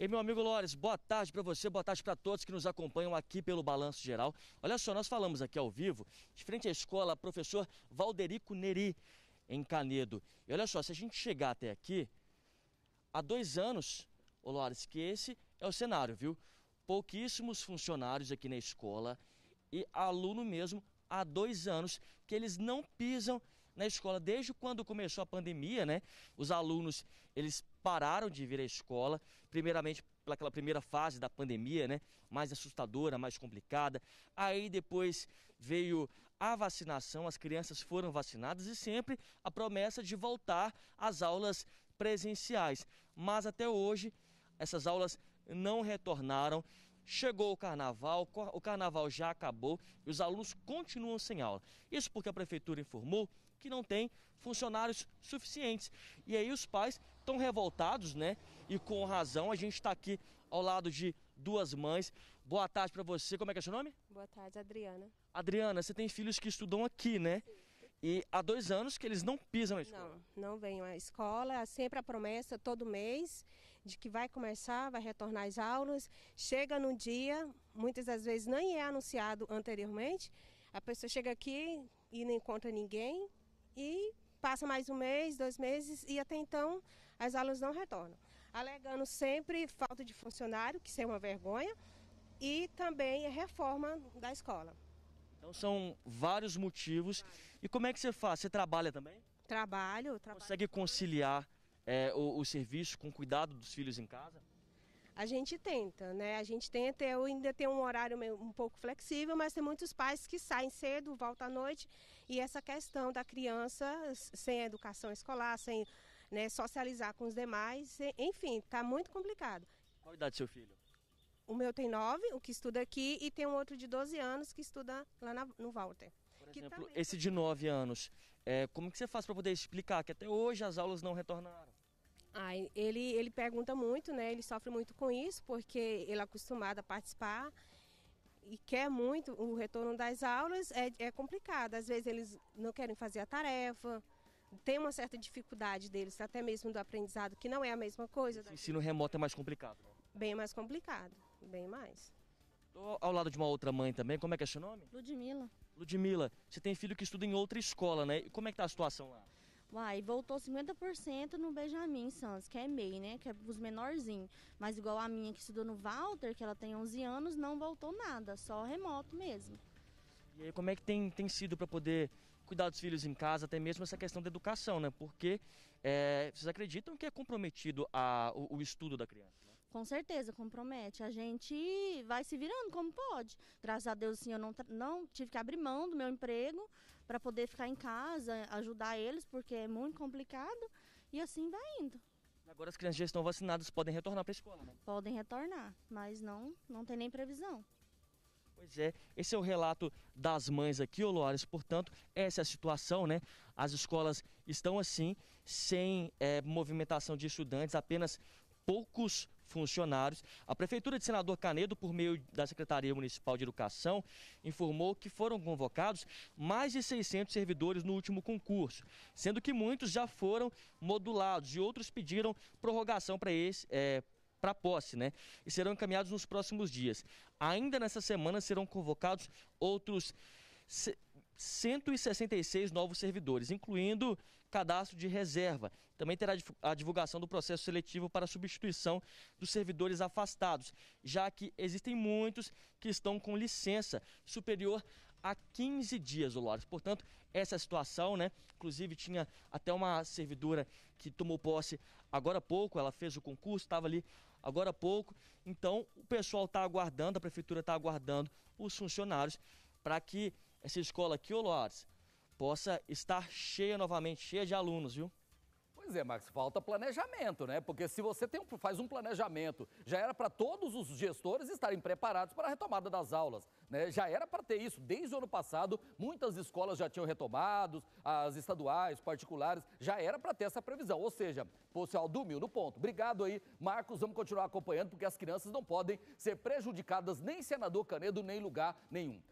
E meu amigo Lores, boa tarde para você, boa tarde para todos que nos acompanham aqui pelo Balanço Geral. Olha só, nós falamos aqui ao vivo, de frente à escola, professor Valderico Neri, em Canedo. E olha só, se a gente chegar até aqui, há dois anos, Lores, que esse é o cenário, viu? Pouquíssimos funcionários aqui na escola e aluno mesmo há dois anos que eles não pisam na escola desde quando começou a pandemia, né? Os alunos, eles pararam de vir à escola, primeiramente pelaquela primeira fase da pandemia, né? Mais assustadora, mais complicada. Aí depois veio a vacinação, as crianças foram vacinadas e sempre a promessa de voltar às aulas presenciais. Mas até hoje essas aulas não retornaram. Chegou o carnaval, o carnaval já acabou e os alunos continuam sem aula. Isso porque a prefeitura informou que não tem funcionários suficientes. E aí os pais estão revoltados, né? E com razão, a gente está aqui ao lado de duas mães. Boa tarde para você. Como é que é seu nome? Boa tarde, Adriana. Adriana, você tem filhos que estudam aqui, né? E há dois anos que eles não pisam na escola. Não, não vêm à escola. Sempre a promessa, todo mês, de que vai começar, vai retornar às aulas. Chega no dia, muitas das vezes nem é anunciado anteriormente. A pessoa chega aqui e não encontra ninguém e passa mais um mês, dois meses e até então as aulas não retornam. Alegando sempre falta de funcionário, que isso é uma vergonha, e também a reforma da escola. Então são vários motivos. E como é que você faz? Você trabalha também? Trabalho. trabalho. Consegue conciliar é, o, o serviço com o cuidado dos filhos em casa? A gente tenta, né? A gente tenta, eu ainda tenho um horário um pouco flexível, mas tem muitos pais que saem cedo, voltam à noite, e essa questão da criança sem educação escolar, sem né, socializar com os demais, enfim, está muito complicado. Qual a idade do seu filho? O meu tem nove, o que estuda aqui, e tem um outro de 12 anos que estuda lá na, no Walter. Por exemplo, também... esse de 9 anos, é, como que você faz para poder explicar que até hoje as aulas não retornaram? Ah, ele, ele pergunta muito, né? Ele sofre muito com isso, porque ele é acostumado a participar e quer muito o retorno das aulas, é, é complicado. Às vezes eles não querem fazer a tarefa, tem uma certa dificuldade deles, até mesmo do aprendizado, que não é a mesma coisa. O ensino remoto é mais complicado. Né? Bem mais complicado, bem mais. Estou ao lado de uma outra mãe também, como é que é seu nome? Ludmila. Ludmila, você tem filho que estuda em outra escola, né? como é que está a situação lá? Uai, ah, voltou 50% no Benjamin Santos, que é MEI, né? Que é os menorzinhos. Mas igual a minha que estudou no Walter, que ela tem 11 anos, não voltou nada, só remoto mesmo. E aí, como é que tem, tem sido para poder cuidar dos filhos em casa, até mesmo essa questão da educação, né? Porque é, vocês acreditam que é comprometido a, o, o estudo da criança? Né? Com certeza, compromete. A gente vai se virando como pode. Graças a Deus, assim, eu não, não tive que abrir mão do meu emprego para poder ficar em casa, ajudar eles, porque é muito complicado, e assim vai indo. Agora as crianças já estão vacinadas, podem retornar para a escola, né? Podem retornar, mas não, não tem nem previsão. Pois é, esse é o relato das mães aqui, Oloares. Portanto, essa é a situação, né? As escolas estão assim, sem é, movimentação de estudantes, apenas poucos funcionários. A Prefeitura de Senador Canedo, por meio da Secretaria Municipal de Educação, informou que foram convocados mais de 600 servidores no último concurso, sendo que muitos já foram modulados e outros pediram prorrogação para esse. É, para posse, né? E serão encaminhados nos próximos dias. Ainda nessa semana serão convocados outros 166 novos servidores, incluindo cadastro de reserva. Também terá a divulgação do processo seletivo para substituição dos servidores afastados, já que existem muitos que estão com licença superior a 15 dias, Dolores. Portanto, essa situação, né? Inclusive, tinha até uma servidora que tomou posse agora há pouco, ela fez o concurso, estava ali agora há pouco. Então, o pessoal está aguardando, a prefeitura está aguardando os funcionários para que essa escola aqui, ô Loares, possa estar cheia novamente, cheia de alunos, viu? Pois é, Max, falta planejamento, né? Porque se você tem, faz um planejamento, já era para todos os gestores estarem preparados para a retomada das aulas. Né? Já era para ter isso. Desde o ano passado, muitas escolas já tinham retomado, as estaduais, particulares, já era para ter essa previsão. Ou seja, ao dormiu no ponto. Obrigado aí, Marcos. Vamos continuar acompanhando, porque as crianças não podem ser prejudicadas, nem senador Canedo, nem lugar nenhum.